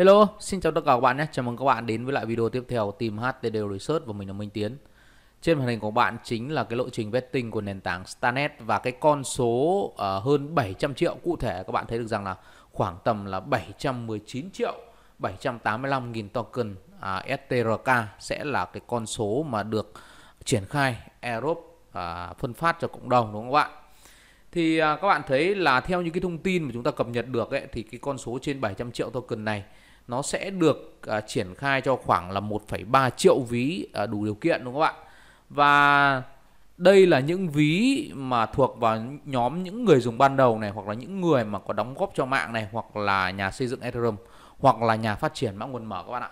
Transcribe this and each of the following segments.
Hello, xin chào tất cả các bạn nhé. Chào mừng các bạn đến với lại video tiếp theo tìm HTD Research và mình là Minh Tiến. Trên màn hình của bạn chính là cái lộ trình betting của nền tảng Starnet và cái con số uh, hơn 700 triệu cụ thể các bạn thấy được rằng là khoảng tầm là 719 triệu 785.000 token uh, à, STRK sẽ là cái con số mà được triển khai Europe uh, phân phát cho cộng đồng đúng không các bạn? Thì à, các bạn thấy là theo những cái thông tin mà chúng ta cập nhật được ấy, thì cái con số trên 700 triệu token này nó sẽ được à, triển khai cho khoảng là 1,3 triệu ví à, đủ điều kiện đúng không ạ? Và đây là những ví mà thuộc vào nhóm những người dùng ban đầu này hoặc là những người mà có đóng góp cho mạng này hoặc là nhà xây dựng Ethereum hoặc là nhà phát triển mã nguồn mở các bạn ạ.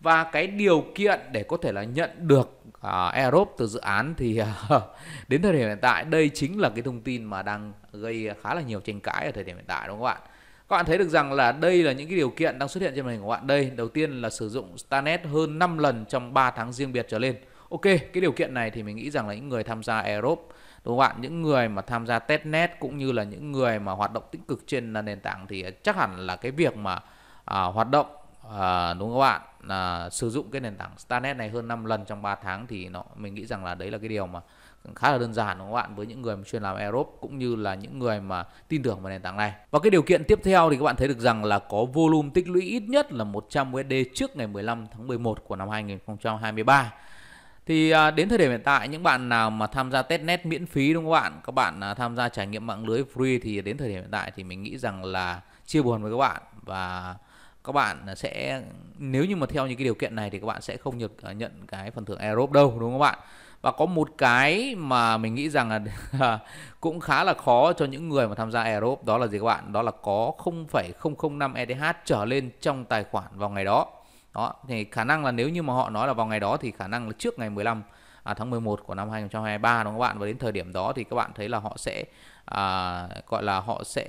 Và cái điều kiện để có thể là nhận được uh, à, Aerobe từ dự án thì uh, đến thời điểm hiện tại đây chính là cái thông tin mà đang gây khá là nhiều tranh cãi ở thời điểm hiện tại đúng không ạ các bạn thấy được rằng là đây là những cái điều kiện đang xuất hiện trên màn hình của bạn đây. Đầu tiên là sử dụng Starnet hơn 5 lần trong 3 tháng riêng biệt trở lên. Ok, cái điều kiện này thì mình nghĩ rằng là những người tham gia Aerobe đúng không bạn những người mà tham gia testnet cũng như là những người mà hoạt động tích cực trên à, nền tảng thì chắc hẳn là cái việc mà à, hoạt động à, đúng không bạn à, sử dụng cái nền tảng Starnet này hơn 5 lần trong 3 tháng thì nó mình nghĩ rằng là đấy là cái điều mà khá là đơn giản đúng không các bạn với những người mà chuyên làm Aerobe cũng như là những người mà tin tưởng vào nền tảng này. Và cái điều kiện tiếp theo thì các bạn thấy được rằng là có volume tích lũy ít nhất là 100 USD trước ngày 15 tháng 11 của năm 2023. Thì à, đến thời điểm hiện tại những bạn nào mà tham gia testnet miễn phí đúng không các bạn? Các bạn à, tham gia trải nghiệm mạng lưới free thì đến thời điểm hiện tại thì mình nghĩ rằng là chia buồn với các bạn và các bạn sẽ nếu như mà theo những cái điều kiện này thì các bạn sẽ không được à, nhận cái phần thưởng Aerobe đâu đúng không các bạn? và có một cái mà mình nghĩ rằng là à, cũng khá là khó cho những người mà tham gia aerob đó là gì các bạn đó là có 0,005 ETH trở lên trong tài khoản vào ngày đó đó thì khả năng là nếu như mà họ nói là vào ngày đó thì khả năng là trước ngày 15 à, tháng 11 của năm 2023 đúng không các bạn và đến thời điểm đó thì các bạn thấy là họ sẽ à, gọi là họ sẽ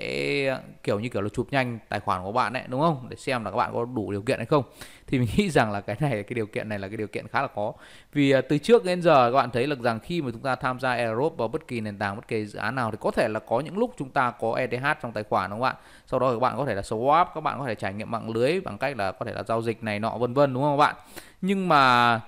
kiểu như kiểu là chụp nhanh tài khoản của bạn ấy đúng không để xem là các bạn có đủ điều kiện hay không thì mình nghĩ rằng là cái này cái điều kiện này là cái điều kiện khá là khó vì à, từ trước đến giờ các bạn thấy là rằng khi mà chúng ta tham gia Aerobe vào bất kỳ nền tảng bất kỳ dự án nào thì có thể là có những lúc chúng ta có ETH trong tài khoản đúng không ạ sau đó các bạn có thể là swap các bạn có thể trải nghiệm mạng lưới bằng cách là có thể là giao dịch này nọ vân vân đúng không các bạn nhưng mà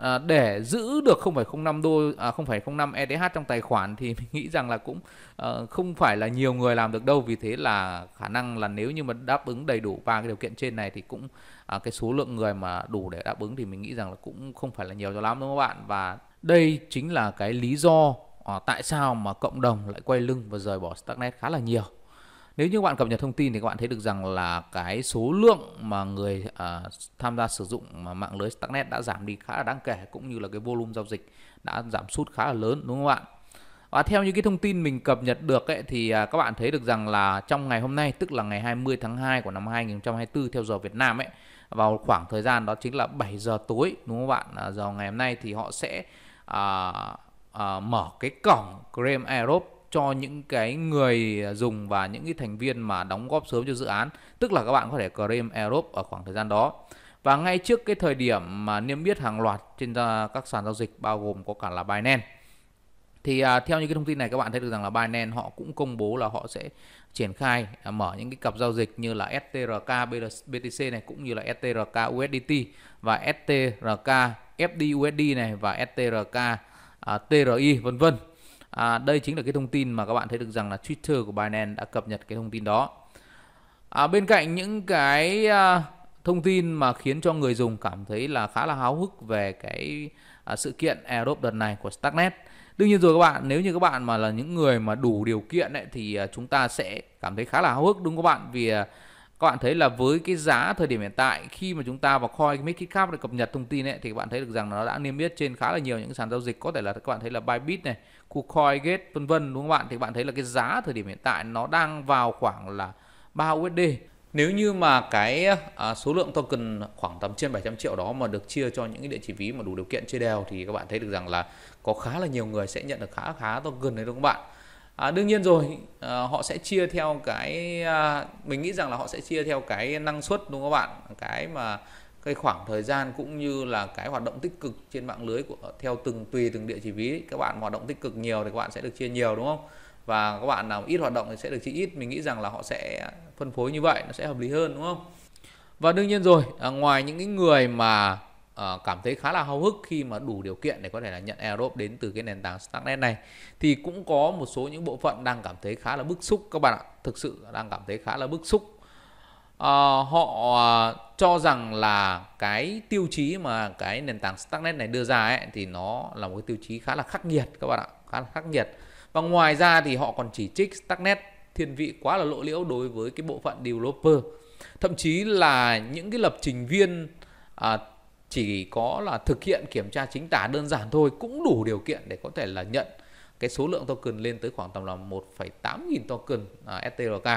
À, để giữ được 0,05 đô à, 0,05 ETH trong tài khoản thì mình nghĩ rằng là cũng à, không phải là nhiều người làm được đâu vì thế là khả năng là nếu như mà đáp ứng đầy đủ ba cái điều kiện trên này thì cũng à, cái số lượng người mà đủ để đáp ứng thì mình nghĩ rằng là cũng không phải là nhiều cho lắm đúng không các bạn và đây chính là cái lý do à, tại sao mà cộng đồng lại quay lưng và rời bỏ Starknet khá là nhiều nếu như các bạn cập nhật thông tin thì các bạn thấy được rằng là cái số lượng mà người à, tham gia sử dụng mạng lưới Starknet đã giảm đi khá là đáng kể cũng như là cái volume giao dịch đã giảm sút khá là lớn đúng không ạ? Và theo như cái thông tin mình cập nhật được ấy, thì à, các bạn thấy được rằng là trong ngày hôm nay tức là ngày 20 tháng 2 của năm 2024 theo giờ Việt Nam ấy vào khoảng thời gian đó chính là 7 giờ tối đúng không bạn? À, giờ ngày hôm nay thì họ sẽ à, à, mở cái cổng Cream Europe cho những cái người dùng và những cái thành viên mà đóng góp sớm cho dự án tức là các bạn có thể claim Europe ở khoảng thời gian đó và ngay trước cái thời điểm mà niêm yết hàng loạt trên các sàn giao dịch bao gồm có cả là Binance thì à, theo những cái thông tin này các bạn thấy được rằng là Binance họ cũng công bố là họ sẽ triển khai à, mở những cái cặp giao dịch như là STRK BTC này cũng như là STRK USDT và STRK FDUSD này và STRK à, TRI vân vân À, đây chính là cái thông tin mà các bạn thấy được rằng là Twitter của Binance đã cập nhật cái thông tin đó. À, bên cạnh những cái à, thông tin mà khiến cho người dùng cảm thấy là khá là háo hức về cái à, sự kiện airdrop đợt này của Starknet. Đương nhiên rồi các bạn, nếu như các bạn mà là những người mà đủ điều kiện ấy, thì à, chúng ta sẽ cảm thấy khá là háo hức đúng không các bạn? Vì à, các bạn thấy là với cái giá thời điểm hiện tại khi mà chúng ta vào coin Medcap để cập nhật thông tin ấy, thì các bạn thấy được rằng nó đã niêm yết trên khá là nhiều những sàn giao dịch có thể là các bạn thấy là Bybit này khu gate vân vân đúng không bạn thì bạn thấy là cái giá thời điểm hiện tại nó đang vào khoảng là 3 USD nếu như mà cái à, số lượng token khoảng tầm trên 700 triệu đó mà được chia cho những cái địa chỉ ví mà đủ điều kiện chơi đều thì các bạn thấy được rằng là có khá là nhiều người sẽ nhận được khá khá token đấy đúng không bạn à, đương nhiên rồi à, họ sẽ chia theo cái à, mình nghĩ rằng là họ sẽ chia theo cái năng suất đúng không các bạn cái mà cái khoảng thời gian cũng như là cái hoạt động tích cực trên mạng lưới của theo từng tùy từng địa chỉ ví ấy. các bạn hoạt động tích cực nhiều thì các bạn sẽ được chia nhiều đúng không và các bạn nào ít hoạt động thì sẽ được chia ít mình nghĩ rằng là họ sẽ phân phối như vậy nó sẽ hợp lý hơn đúng không và đương nhiên rồi à, ngoài những cái người mà à, cảm thấy khá là hào hức khi mà đủ điều kiện để có thể là nhận Aerobe đến từ cái nền tảng Starknet này thì cũng có một số những bộ phận đang cảm thấy khá là bức xúc các bạn ạ thực sự đang cảm thấy khá là bức xúc uh, họ ờ, cho rằng là cái tiêu chí mà cái nền tảng Starknet này đưa ra ấy thì nó là một cái tiêu chí khá là khắc nghiệt các bạn ạ, khá là khắc nghiệt. Và ngoài ra thì họ còn chỉ trích Starknet thiên vị quá là lộ liễu đối với cái bộ phận developer. Thậm chí là những cái lập trình viên à, chỉ có là thực hiện kiểm tra chính tả đơn giản thôi cũng đủ điều kiện để có thể là nhận cái số lượng token lên tới khoảng tầm là 1,8 nghìn token à, STRK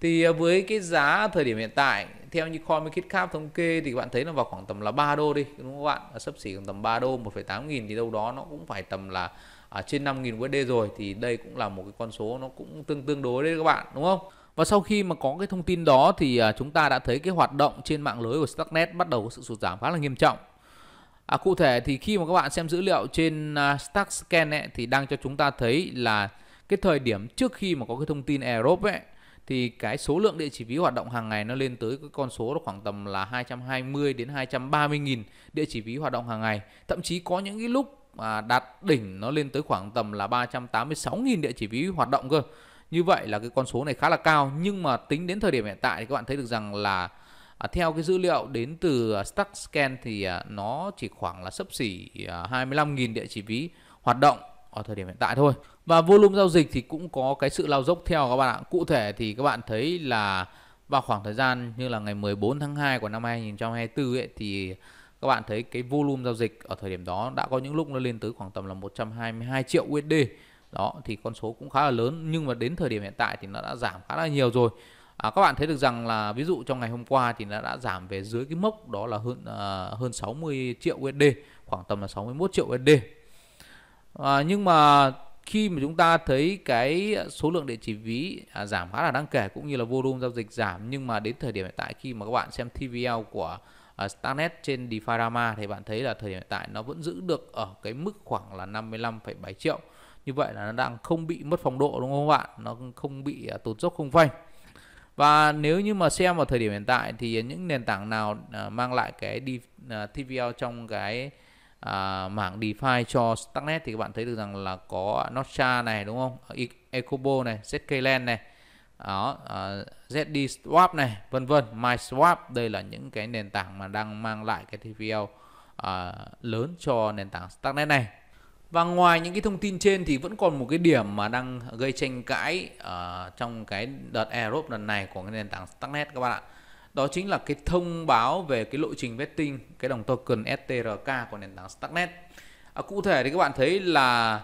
thì à, với cái giá thời điểm hiện tại theo như Coin Market Cap thống kê thì các bạn thấy là vào khoảng tầm là 3 đô đi đúng không các bạn sấp xỉ khoảng tầm 3 đô 1,8 nghìn thì đâu đó nó cũng phải tầm là à, trên 5 nghìn USD rồi thì đây cũng là một cái con số nó cũng tương tương đối đấy các bạn đúng không và sau khi mà có cái thông tin đó thì à, chúng ta đã thấy cái hoạt động trên mạng lưới của Starknet bắt đầu có sự sụt giảm khá là nghiêm trọng À, cụ thể thì khi mà các bạn xem dữ liệu trên uh, ấy, thì đang cho chúng ta thấy là cái thời điểm trước khi mà có cái thông tin Europe ấy, thì cái số lượng địa chỉ ví hoạt động hàng ngày nó lên tới cái con số khoảng tầm là 220 đến 230 nghìn địa chỉ ví hoạt động hàng ngày thậm chí có những cái lúc mà đạt đỉnh nó lên tới khoảng tầm là 386 nghìn địa chỉ ví hoạt động cơ như vậy là cái con số này khá là cao nhưng mà tính đến thời điểm hiện tại thì các bạn thấy được rằng là À, theo cái dữ liệu đến từ à, Stackscan thì à, nó chỉ khoảng là sấp xỉ à, 25.000 địa chỉ ví hoạt động ở thời điểm hiện tại thôi và volume giao dịch thì cũng có cái sự lao dốc theo các bạn ạ cụ thể thì các bạn thấy là vào khoảng thời gian như là ngày 14 tháng 2 của năm 2024 ấy, thì các bạn thấy cái volume giao dịch ở thời điểm đó đã có những lúc nó lên tới khoảng tầm là 122 triệu USD đó thì con số cũng khá là lớn nhưng mà đến thời điểm hiện tại thì nó đã giảm khá là nhiều rồi à, các bạn thấy được rằng là ví dụ trong ngày hôm qua thì nó đã giảm về dưới cái mốc đó là hơn à, hơn 60 triệu USD khoảng tầm là 61 triệu USD à, nhưng mà khi mà chúng ta thấy cái số lượng địa chỉ ví à, giảm khá là đáng kể cũng như là volume giao dịch giảm nhưng mà đến thời điểm hiện tại khi mà các bạn xem TVL của à, Starnet trên DeFi thì bạn thấy là thời điểm hiện tại nó vẫn giữ được ở cái mức khoảng là 55,7 triệu như vậy là nó đang không bị mất phong độ đúng không các bạn nó không bị à, tụt dốc không phanh và nếu như mà xem vào thời điểm hiện tại thì những nền tảng nào à, mang lại cái à, tvl trong cái à, mảng DeFi cho Starknet thì các bạn thấy được rằng là có Notcha này đúng không? À, e- Ecobo này, ZKland này, đó, à, ZD Swap này, vân vân, MySwap đây là những cái nền tảng mà đang mang lại cái TVL à, lớn cho nền tảng Starknet này. Và ngoài những cái thông tin trên thì vẫn còn một cái điểm mà đang gây tranh cãi uh, trong cái đợt Aerobe lần này của cái nền tảng Starknet các bạn ạ đó chính là cái thông báo về cái lộ trình vetting cái đồng token STRK của nền tảng Starknet à, cụ thể thì các bạn thấy là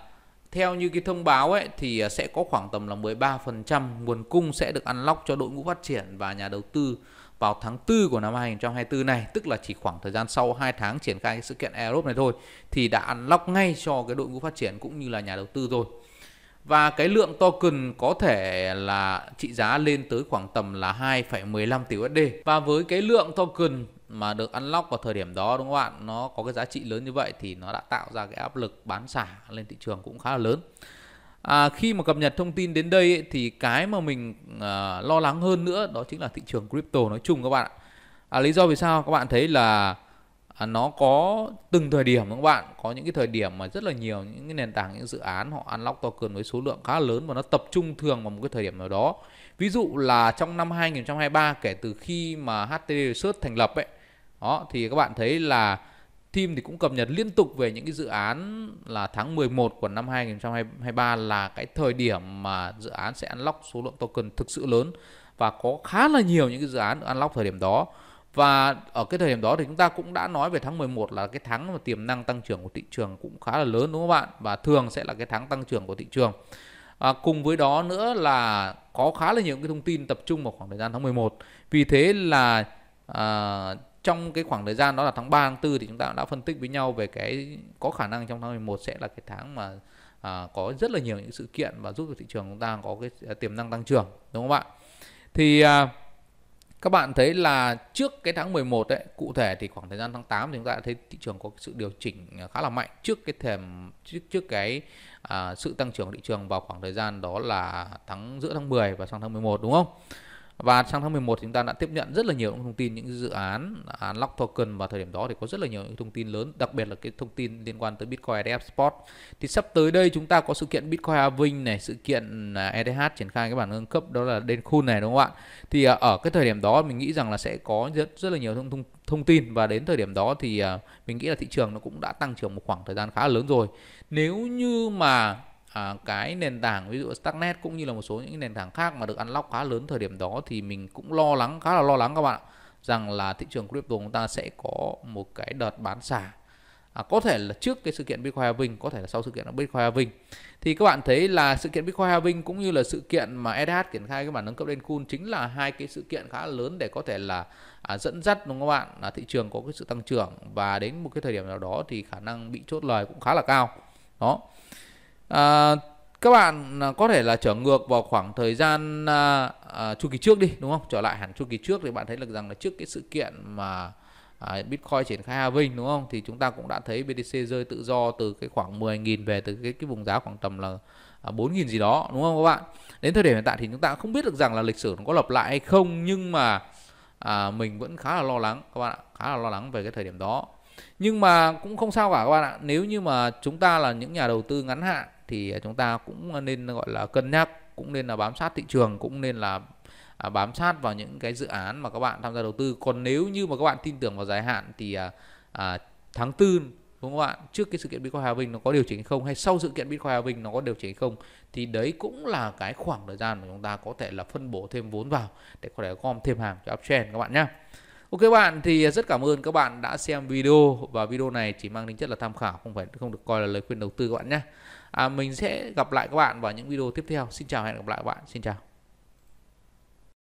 theo như cái thông báo ấy thì à, sẽ có khoảng tầm là 13% nguồn cung sẽ được unlock cho đội ngũ phát triển và nhà đầu tư vào tháng 4 của năm 2024 này, tức là chỉ khoảng thời gian sau 2 tháng triển khai sự kiện Aerobe này thôi thì đã unlock ngay cho cái đội ngũ phát triển cũng như là nhà đầu tư rồi và cái lượng token có thể là trị giá lên tới khoảng tầm là 2,15 tỷ USD và với cái lượng token mà được unlock vào thời điểm đó đúng không ạ nó có cái giá trị lớn như vậy thì nó đã tạo ra cái áp lực bán xả lên thị trường cũng khá là lớn à, khi mà cập nhật thông tin đến đây ấy, thì cái mà mình à, lo lắng hơn nữa đó chính là thị trường crypto nói chung các bạn ạ à, lý do vì sao các bạn thấy là À, nó có từng thời điểm các bạn có những cái thời điểm mà rất là nhiều những cái nền tảng những dự án họ ăn lóc to với số lượng khá lớn và nó tập trung thường vào một cái thời điểm nào đó ví dụ là trong năm 2023 kể từ khi mà HT Research thành lập ấy đó thì các bạn thấy là team thì cũng cập nhật liên tục về những cái dự án là tháng 11 của năm 2023 là cái thời điểm mà dự án sẽ unlock số lượng token thực sự lớn và có khá là nhiều những cái dự án unlock thời điểm đó và ở cái thời điểm đó thì chúng ta cũng đã nói về tháng 11 là cái tháng mà tiềm năng tăng trưởng của thị trường cũng khá là lớn đúng không bạn và thường sẽ là cái tháng tăng trưởng của thị trường à, cùng với đó nữa là có khá là nhiều cái thông tin tập trung vào khoảng thời gian tháng 11 vì thế là à, trong cái khoảng thời gian đó là tháng 3 tháng 4 thì chúng ta đã phân tích với nhau về cái có khả năng trong tháng 11 sẽ là cái tháng mà à, có rất là nhiều những sự kiện và giúp cho thị trường chúng ta có cái à, tiềm năng tăng trưởng đúng không ạ thì à, các bạn thấy là trước cái tháng 11 ấy, cụ thể thì khoảng thời gian tháng 8 thì chúng ta đã thấy thị trường có sự điều chỉnh khá là mạnh trước cái thềm trước trước cái à, sự tăng trưởng thị trường vào khoảng thời gian đó là tháng giữa tháng 10 và sang tháng 11 đúng không? và sang tháng 11 chúng ta đã tiếp nhận rất là nhiều thông tin những dự án án lock token và thời điểm đó thì có rất là nhiều những thông tin lớn đặc biệt là cái thông tin liên quan tới Bitcoin ETF Spot thì sắp tới đây chúng ta có sự kiện Bitcoin Halving này sự kiện à, ETH triển khai cái bản nâng cấp đó là Denkhun này đúng không ạ thì à, ở cái thời điểm đó mình nghĩ rằng là sẽ có rất rất là nhiều thông thông, thông tin và đến thời điểm đó thì à, mình nghĩ là thị trường nó cũng đã tăng trưởng một khoảng thời gian khá lớn rồi nếu như mà à, cái nền tảng ví dụ Starknet cũng như là một số những nền tảng khác mà được ăn lóc khá lớn thời điểm đó thì mình cũng lo lắng khá là lo lắng các bạn ạ rằng là thị trường crypto chúng ta sẽ có một cái đợt bán xả à, có thể là trước cái sự kiện Bitcoin halving có thể là sau sự kiện Bitcoin halving thì các bạn thấy là sự kiện Bitcoin halving cũng như là sự kiện mà ETH triển khai cái bản nâng cấp lên cool chính là hai cái sự kiện khá lớn để có thể là à, dẫn dắt đúng không các bạn là thị trường có cái sự tăng trưởng và đến một cái thời điểm nào đó thì khả năng bị chốt lời cũng khá là cao đó à, các bạn à, có thể là trở ngược vào khoảng thời gian à, à, chu kỳ trước đi đúng không trở lại hẳn chu kỳ trước thì bạn thấy được rằng là trước cái sự kiện mà à, Bitcoin triển khai halving đúng không thì chúng ta cũng đã thấy BTC rơi tự do từ cái khoảng 10.000 về từ cái cái vùng giá khoảng tầm là 4.000 à, gì đó đúng không các bạn đến thời điểm hiện tại thì chúng ta không biết được rằng là lịch sử nó có lặp lại hay không nhưng mà à, mình vẫn khá là lo lắng các bạn ạ khá là lo lắng về cái thời điểm đó nhưng mà cũng không sao cả các bạn ạ nếu như mà chúng ta là những nhà đầu tư ngắn hạn thì à, chúng ta cũng nên gọi là cân nhắc cũng nên là bám sát thị trường cũng nên là à, bám sát vào những cái dự án mà các bạn tham gia đầu tư còn nếu như mà các bạn tin tưởng vào dài hạn thì à, à tháng tư đúng không ạ trước cái sự kiện Bitcoin Hòa Bình nó có điều chỉnh không hay sau sự kiện Bitcoin Hòa Bình nó có điều chỉnh không thì đấy cũng là cái khoảng thời gian mà chúng ta có thể là phân bổ thêm vốn vào để có thể gom thêm hàng cho uptrend các bạn nhé Ok bạn thì rất cảm ơn các bạn đã xem video và video này chỉ mang tính chất là tham khảo không phải không được coi là lời khuyên đầu tư các bạn nhé À, mình sẽ gặp lại các bạn vào những video tiếp theo xin chào hẹn gặp lại các bạn xin chào